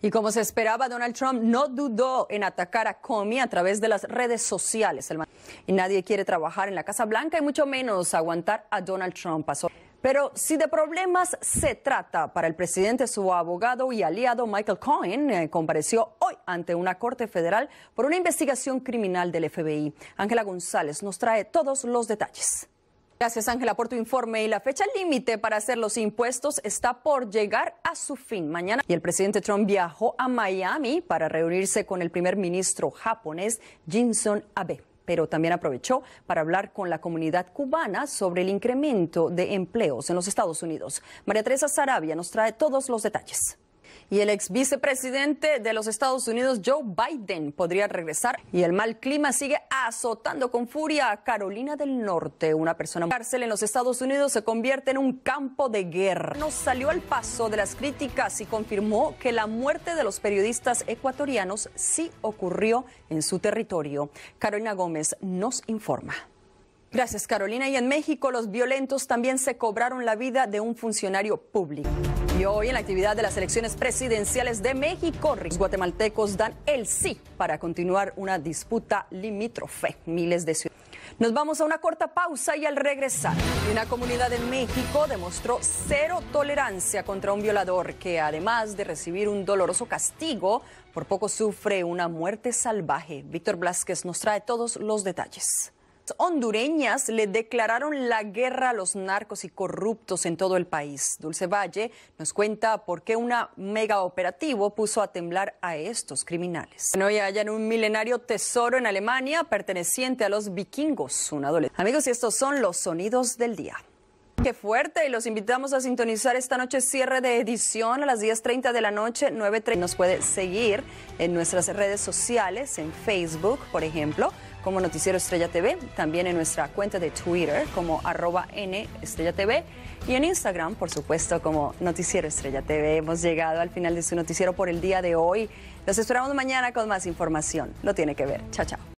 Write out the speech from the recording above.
Y como se esperaba, Donald Trump no dudó en atacar a Comey a través de las redes sociales. Y nadie quiere trabajar en la Casa Blanca y mucho menos aguantar a Donald Trump. Pero si de problemas se trata, para el presidente su abogado y aliado Michael Cohen eh, compareció hoy ante una corte federal por una investigación criminal del FBI. Ángela González nos trae todos los detalles. Gracias Ángela por tu informe y la fecha límite para hacer los impuestos está por llegar a su fin mañana y el presidente Trump viajó a Miami para reunirse con el primer ministro japonés Jinson Abe pero también aprovechó para hablar con la comunidad cubana sobre el incremento de empleos en los Estados Unidos. María Teresa Sarabia nos trae todos los detalles. Y el ex vicepresidente de los Estados Unidos, Joe Biden, podría regresar. Y el mal clima sigue azotando con furia a Carolina del Norte. Una persona cárcel en los Estados Unidos se convierte en un campo de guerra. Nos salió al paso de las críticas y confirmó que la muerte de los periodistas ecuatorianos sí ocurrió en su territorio. Carolina Gómez nos informa. Gracias, Carolina. Y en México los violentos también se cobraron la vida de un funcionario público. Y hoy en la actividad de las elecciones presidenciales de México, los guatemaltecos dan el sí para continuar una disputa limítrofe. Miles de ciudadanos. Nos vamos a una corta pausa y al regresar, una comunidad en México demostró cero tolerancia contra un violador que además de recibir un doloroso castigo, por poco sufre una muerte salvaje. Víctor Blázquez nos trae todos los detalles hondureñas le declararon la guerra a los narcos y corruptos en todo el país. Dulce Valle nos cuenta por qué una mega operativo puso a temblar a estos criminales. No y hallan un milenario tesoro en Alemania perteneciente a los vikingos. Un adolescente. Amigos, y estos son los sonidos del día. Qué fuerte y los invitamos a sintonizar esta noche cierre de edición a las 10.30 de la noche, 9.30. Nos puede seguir en nuestras redes sociales, en Facebook, por ejemplo, como Noticiero Estrella TV, también en nuestra cuenta de Twitter como arroba N Estrella TV y en Instagram, por supuesto, como Noticiero Estrella TV. Hemos llegado al final de su noticiero por el día de hoy. Los esperamos mañana con más información. Lo tiene que ver. Chao, chao.